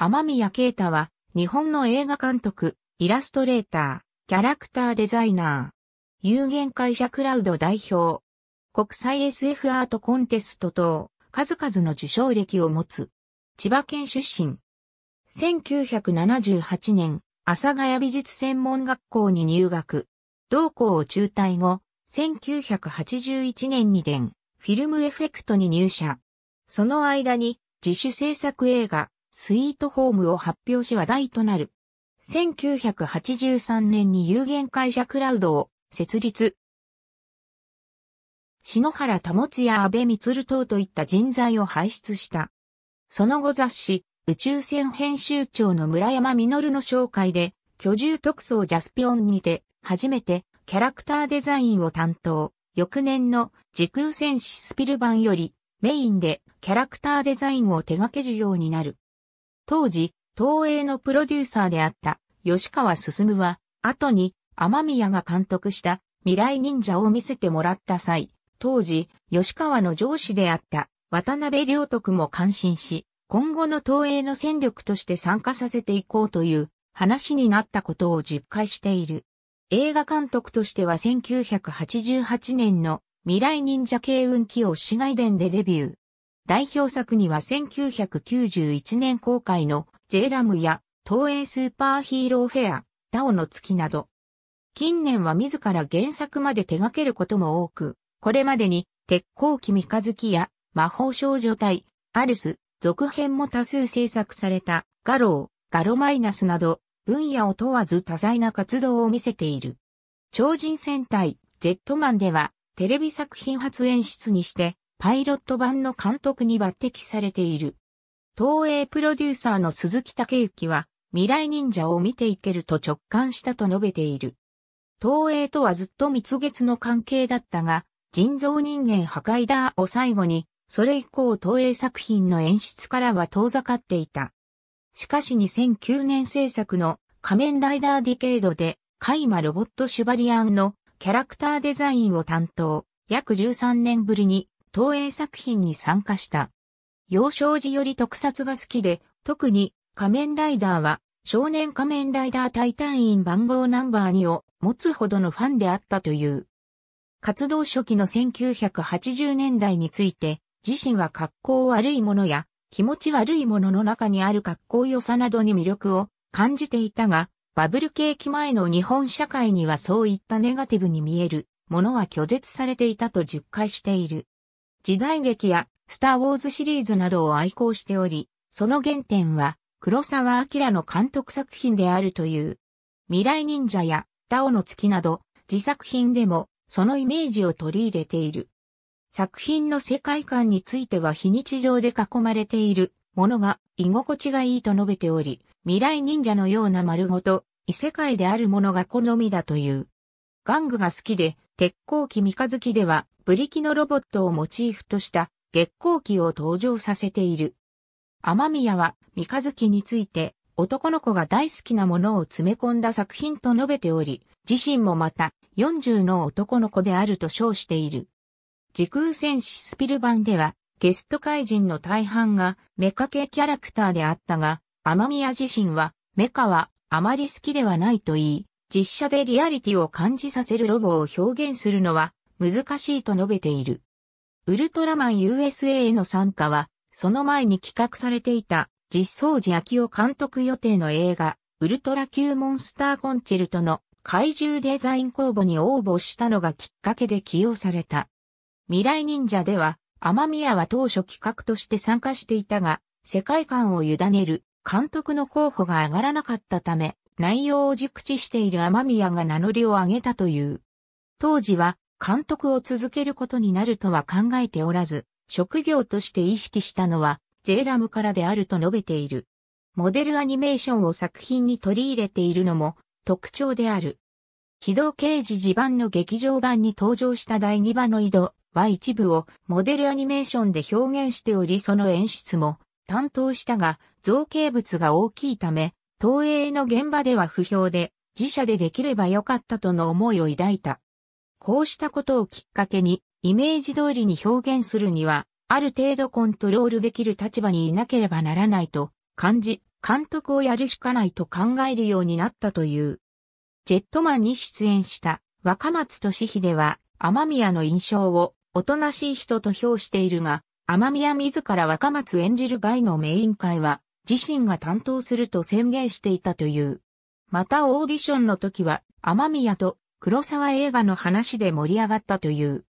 天宮啓太は、日本の映画監督、イラストレーター、キャラクターデザイナー、有限会社クラウド代表、国際 SF アートコンテスト等、数々の受賞歴を持つ、千葉県出身。1978年、阿佐ヶ谷美術専門学校に入学。同校を中退後、1981年に伝、フィルムエフェクトに入社。その間に自主制作映画、スイートホームを発表し話題となる。1983年に有限会社クラウドを設立。篠原保や安倍光等といった人材を輩出した。その後雑誌、宇宙船編集長の村山実の紹介で、居住特捜ジャスピオンにて、初めてキャラクターデザインを担当。翌年の時空戦士スピル版より、メインでキャラクターデザインを手掛けるようになる。当時、東映のプロデューサーであった吉川進は、後に天宮が監督した未来忍者を見せてもらった際、当時、吉川の上司であった渡辺良徳も感心し、今後の東映の戦力として参加させていこうという話になったことを実感している。映画監督としては1988年の未来忍者慶運記を死外伝でデビュー。代表作には1991年公開のジェラムや東映スーパーヒーローフェア、タオの月など。近年は自ら原作まで手掛けることも多く、これまでに鉄鋼機三日月や魔法少女隊、アルス、続編も多数制作されたガロー、ガロマイナスなど分野を問わず多彩な活動を見せている。超人戦隊、ジェットマンではテレビ作品発演室にしてパイロット版の監督に抜擢されている。東映プロデューサーの鈴木武之は、未来忍者を見ていけると直感したと述べている。東映とはずっと蜜月の関係だったが、人造人間破壊だを最後に、それ以降東映作品の演出からは遠ざかっていた。しかし2009年制作の仮面ライダーディケードで、カイマロボットシュバリアンのキャラクターデザインを担当、約13年ぶりに東映作品に参加した。幼少時より特撮が好きで、特に仮面ライダーは少年仮面ライダー隊隊員番号ナンバー2を持つほどのファンであったという。活動初期の1980年代について、自身は格好悪いものや気持ち悪いものの中にある格好良さなどに魅力を感じていたが、バブル景気前の日本社会にはそういったネガティブに見えるものは拒絶されていたと述懐している。時代劇やスター・ウォーズシリーズなどを愛好しており、その原点は黒沢明の監督作品であるという。未来忍者やタオの月など自作品でもそのイメージを取り入れている。作品の世界観については非日常で囲まれているものが居心地がいいと述べており、未来忍者のような丸ごと異世界であるものが好みだという。玩具が好きで、鉄鋼機三日月では、ブリキのロボットをモチーフとした月光機を登場させている。天宮は三日月について男の子が大好きなものを詰め込んだ作品と述べており、自身もまた40の男の子であると称している。時空戦士スピル版ではゲスト怪人の大半がメカ系キャラクターであったが、天宮自身はメカはあまり好きではないと言い、実写でリアリティを感じさせるロボを表現するのは難しいと述べている。ウルトラマン USA への参加は、その前に企画されていた実装時秋夫監督予定の映画、ウルトラ級モンスターコンチェルトの怪獣デザイン公募に応募したのがきっかけで起用された。未来忍者では、天宮は当初企画として参加していたが、世界観を委ねる監督の候補が上がらなかったため、内容を熟知している天宮が名乗りを上げたという。当時は監督を続けることになるとは考えておらず、職業として意識したのは、ゼーラムからであると述べている。モデルアニメーションを作品に取り入れているのも特徴である。機動刑事地盤の劇場版に登場した第2話の井戸は一部をモデルアニメーションで表現しておりその演出も担当したが造形物が大きいため東映の現場では不評で、自社でできればよかったとの思いを抱いた。こうしたことをきっかけに、イメージ通りに表現するには、ある程度コントロールできる立場にいなければならないと感じ、監督をやるしかないと考えるようになったという。ジェットマンに出演した若松俊秀は、天宮の印象をおとなしい人と評しているが、天宮自ら若松演じる外のメイン会は、自身が担当すると宣言していたという。またオーディションの時は、天宮と黒沢映画の話で盛り上がったという。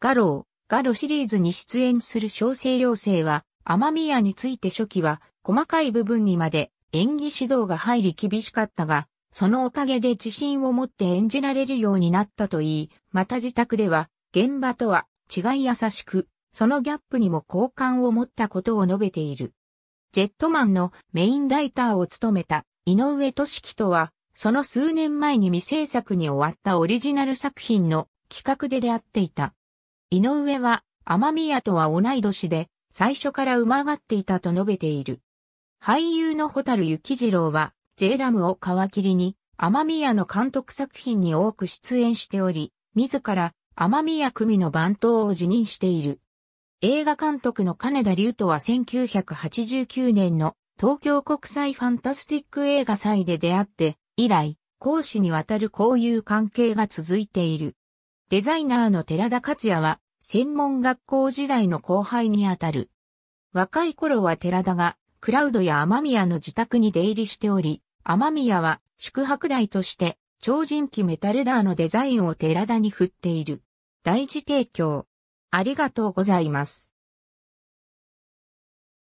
ガロー、ガロシリーズに出演する小生良生は、天宮について初期は、細かい部分にまで演技指導が入り厳しかったが、そのおかげで自信を持って演じられるようになったといい、また自宅では、現場とは違い優しく、そのギャップにも好感を持ったことを述べている。ジェットマンのメインライターを務めた井上俊樹とは、その数年前に未制作に終わったオリジナル作品の企画で出会っていた。井上は、天宮とは同い年で、最初から馬がっていたと述べている。俳優の蛍幸次郎は、J ラムを皮切りに、天宮の監督作品に多く出演しており、自ら天宮組の番頭を辞任している。映画監督の金田龍斗は1989年の東京国際ファンタスティック映画祭で出会って、以来、講師にわたる交友関係が続いている。デザイナーの寺田克也は、専門学校時代の後輩にあたる。若い頃は寺田が、クラウドや雨宮の自宅に出入りしており、雨宮は宿泊代として、超人気メタルダーのデザインを寺田に振っている。第一提供。ありがとうございます。